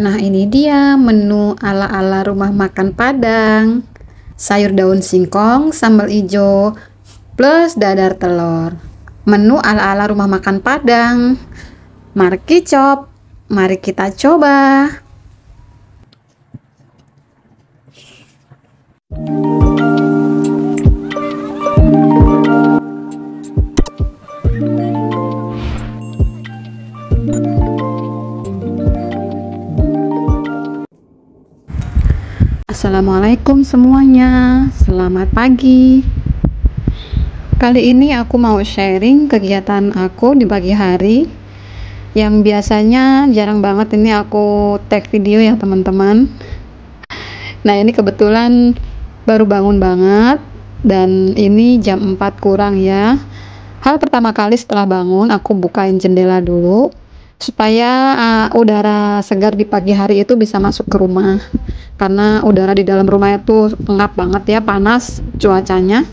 Nah, ini dia menu ala-ala rumah makan Padang. Sayur daun singkong, sambal hijau plus dadar telur. Menu ala-ala rumah makan Padang. Mari kicop, mari kita coba. Assalamualaikum semuanya, selamat pagi. Kali ini aku mau sharing kegiatan aku di pagi hari yang biasanya jarang banget ini aku tag video ya teman-teman. Nah ini kebetulan baru bangun banget dan ini jam 4 kurang ya. Hal pertama kali setelah bangun aku bukain jendela dulu supaya uh, udara segar di pagi hari itu bisa masuk ke rumah karena udara di dalam rumah itu pengap banget ya panas cuacanya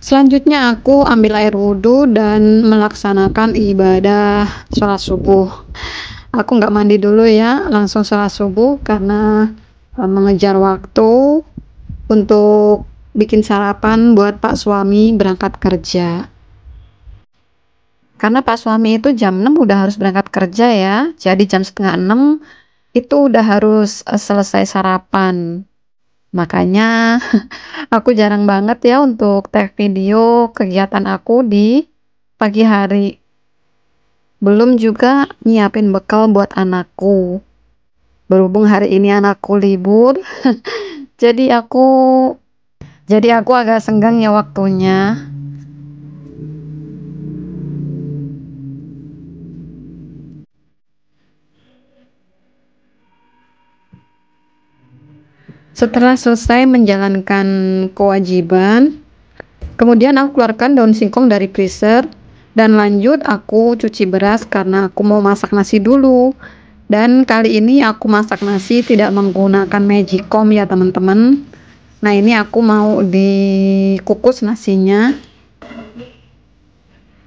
Selanjutnya aku ambil air wudhu dan melaksanakan ibadah sholat subuh. Aku nggak mandi dulu ya, langsung sholat subuh karena eh, mengejar waktu untuk bikin sarapan buat pak suami berangkat kerja. Karena Pak suami itu jam 6 udah harus berangkat kerja ya. Jadi jam setengah 6 itu udah harus eh, selesai sarapan. Makanya aku jarang banget ya untuk tag video kegiatan aku di pagi hari. Belum juga nyiapin bekal buat anakku. Berhubung hari ini anakku libur, jadi aku jadi aku agak senggang ya waktunya. Setelah selesai menjalankan kewajiban, kemudian aku keluarkan daun singkong dari freezer dan lanjut aku cuci beras karena aku mau masak nasi dulu. Dan kali ini aku masak nasi tidak menggunakan magicom ya teman-teman. Nah ini aku mau dikukus nasinya.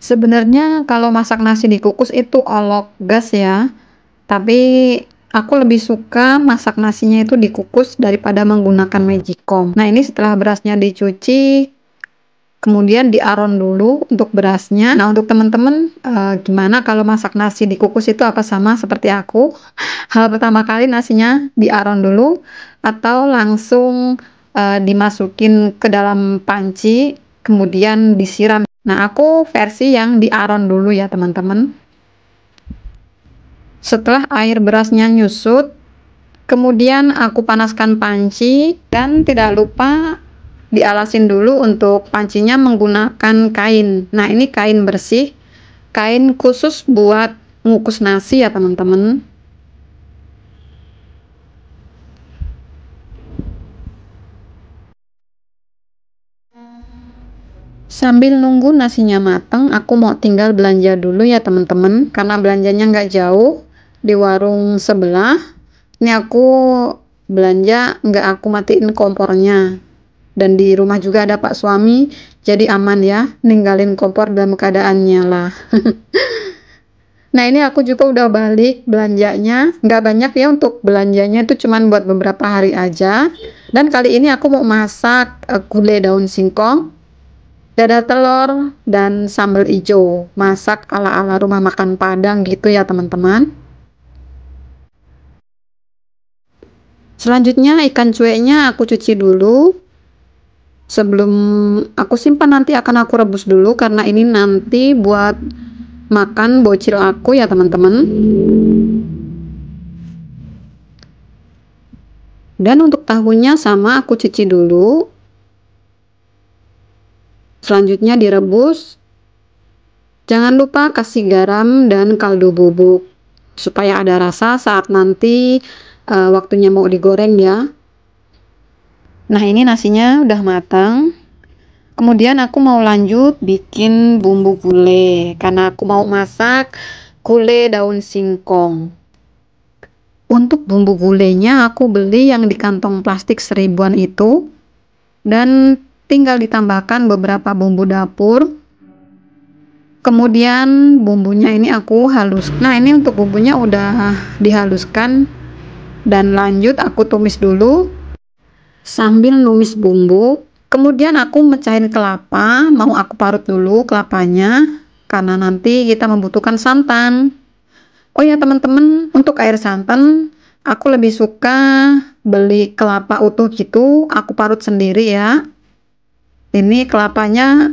Sebenarnya kalau masak nasi dikukus itu olok gas ya. Tapi Aku lebih suka masak nasinya itu dikukus daripada menggunakan magicom. Nah ini setelah berasnya dicuci, kemudian diaron dulu untuk berasnya. Nah untuk teman-teman e, gimana kalau masak nasi dikukus itu apa sama seperti aku? Hal pertama kali nasinya diaron dulu atau langsung e, dimasukin ke dalam panci kemudian disiram. Nah aku versi yang diaron dulu ya teman-teman. Setelah air berasnya nyusut, kemudian aku panaskan panci dan tidak lupa dialasin dulu untuk pancinya menggunakan kain. Nah, ini kain bersih, kain khusus buat ngukus nasi ya, teman-teman. Sambil nunggu nasinya mateng, aku mau tinggal belanja dulu ya teman-teman, karena belanjanya nggak jauh di warung sebelah ini aku belanja nggak aku matiin kompornya dan di rumah juga ada pak suami jadi aman ya ninggalin kompor dalam keadaan nyala nah ini aku juga udah balik belanjanya nggak banyak ya untuk belanjanya itu cuman buat beberapa hari aja dan kali ini aku mau masak uh, gulai daun singkong dada telur dan sambal hijau masak ala-ala rumah makan padang gitu ya teman-teman Selanjutnya ikan cueknya aku cuci dulu. Sebelum aku simpan nanti akan aku rebus dulu karena ini nanti buat makan bocil aku ya teman-teman. Dan untuk tahunya sama aku cuci dulu. Selanjutnya direbus. Jangan lupa kasih garam dan kaldu bubuk supaya ada rasa saat nanti uh, waktunya mau digoreng ya. Nah, ini nasinya udah matang. Kemudian aku mau lanjut bikin bumbu gulai karena aku mau masak gulai daun singkong. Untuk bumbu gulainya aku beli yang di kantong plastik seribuan itu dan tinggal ditambahkan beberapa bumbu dapur. Kemudian bumbunya ini aku halus. Nah, ini untuk bumbunya udah dihaluskan dan lanjut aku tumis dulu sambil numis bumbu kemudian aku mecahin kelapa mau aku parut dulu kelapanya karena nanti kita membutuhkan santan oh ya teman-teman untuk air santan aku lebih suka beli kelapa utuh gitu aku parut sendiri ya ini kelapanya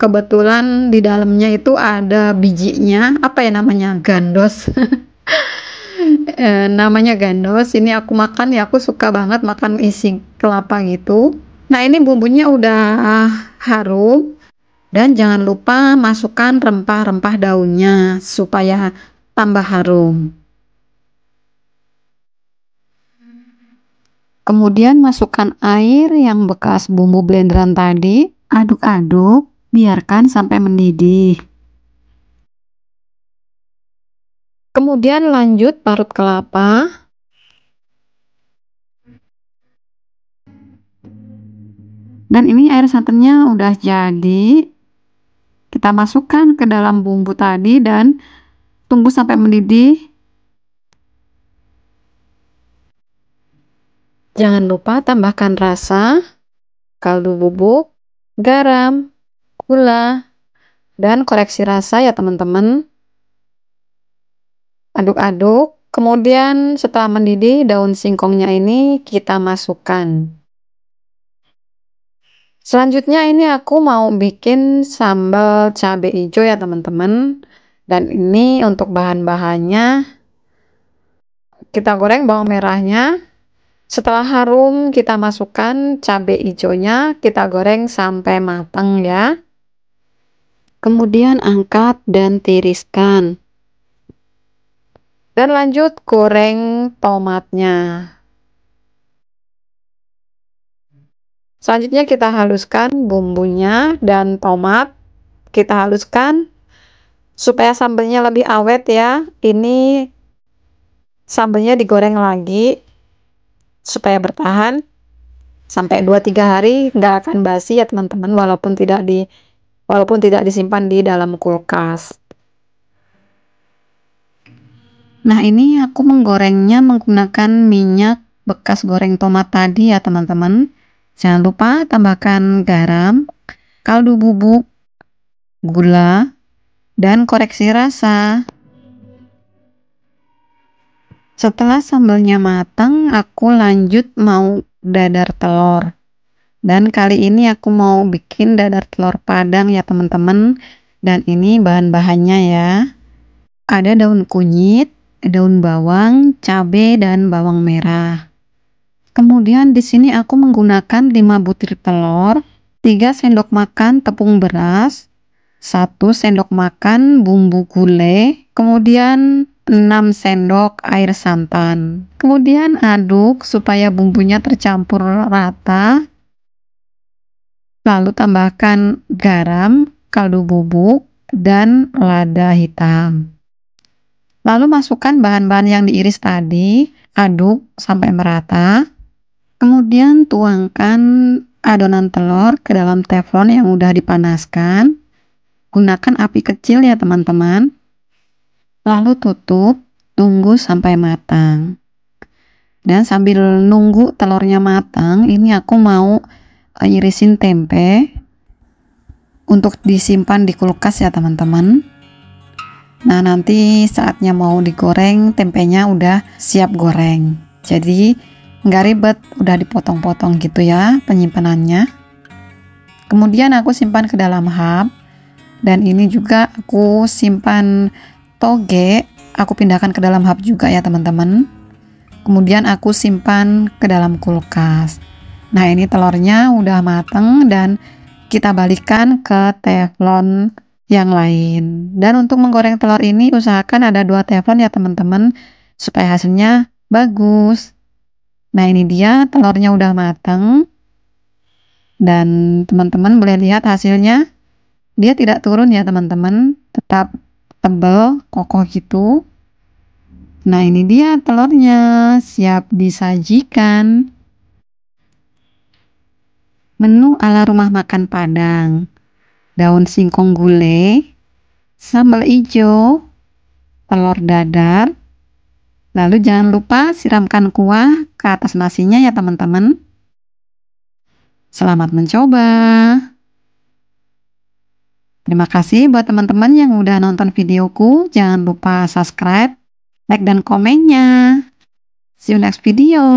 kebetulan di dalamnya itu ada bijinya apa ya namanya gandos Eh, namanya gandos ini aku makan ya aku suka banget makan isi kelapa gitu nah ini bumbunya udah harum dan jangan lupa masukkan rempah-rempah daunnya supaya tambah harum kemudian masukkan air yang bekas bumbu blenderan tadi aduk-aduk biarkan sampai mendidih Kemudian lanjut parut kelapa. Dan ini air santannya udah jadi. Kita masukkan ke dalam bumbu tadi dan tunggu sampai mendidih. Jangan lupa tambahkan rasa, kaldu bubuk, garam, gula, dan koreksi rasa ya teman-teman aduk-aduk. Kemudian setelah mendidih, daun singkongnya ini kita masukkan. Selanjutnya ini aku mau bikin sambal cabe hijau ya teman-teman. Dan ini untuk bahan-bahannya kita goreng bawang merahnya. Setelah harum, kita masukkan cabe hijaunya, kita goreng sampai matang ya. Kemudian angkat dan tiriskan. Dan lanjut goreng tomatnya. Selanjutnya kita haluskan bumbunya dan tomat. Kita haluskan supaya sambelnya lebih awet ya. Ini sambelnya digoreng lagi supaya bertahan sampai 2-3 hari nggak akan basi ya teman-teman walaupun tidak di walaupun tidak disimpan di dalam kulkas. Nah, ini aku menggorengnya menggunakan minyak bekas goreng tomat tadi ya, teman-teman. Jangan lupa tambahkan garam, kaldu bubuk, gula, dan koreksi rasa. Setelah sambalnya matang, aku lanjut mau dadar telur. Dan kali ini aku mau bikin dadar telur padang ya, teman-teman. Dan ini bahan-bahannya ya. Ada daun kunyit, daun bawang, cabai, dan bawang merah. Kemudian di sini aku menggunakan 5 butir telur, 3 sendok makan tepung beras, 1 sendok makan bumbu gulai, kemudian 6 sendok air santan. Kemudian aduk supaya bumbunya tercampur rata. Lalu tambahkan garam, kaldu bubuk, dan lada hitam. Lalu masukkan bahan-bahan yang diiris tadi, aduk sampai merata. Kemudian tuangkan adonan telur ke dalam teflon yang sudah dipanaskan. Gunakan api kecil ya teman-teman. Lalu tutup, tunggu sampai matang. Dan sambil nunggu telurnya matang, ini aku mau eh, irisin tempe untuk disimpan di kulkas ya teman-teman. Nah, nanti saatnya mau digoreng, tempenya udah siap goreng. Jadi, nggak ribet, udah dipotong-potong gitu ya penyimpanannya. Kemudian aku simpan ke dalam hub. Dan ini juga aku simpan toge, aku pindahkan ke dalam hub juga ya teman-teman. Kemudian aku simpan ke dalam kulkas. Nah, ini telurnya udah mateng dan kita balikan ke teflon yang lain. Dan untuk menggoreng telur ini usahakan ada dua teflon ya teman-teman supaya hasilnya bagus. Nah ini dia telurnya udah matang dan teman-teman boleh lihat hasilnya dia tidak turun ya teman-teman tetap tebel kokoh gitu. Nah ini dia telurnya siap disajikan. Menu ala rumah makan Padang daun singkong gulai, sambal hijau telur dadar. Lalu jangan lupa siramkan kuah ke atas nasinya ya teman-teman. Selamat mencoba. Terima kasih buat teman-teman yang udah nonton videoku. Jangan lupa subscribe, like, dan komennya. See you next video.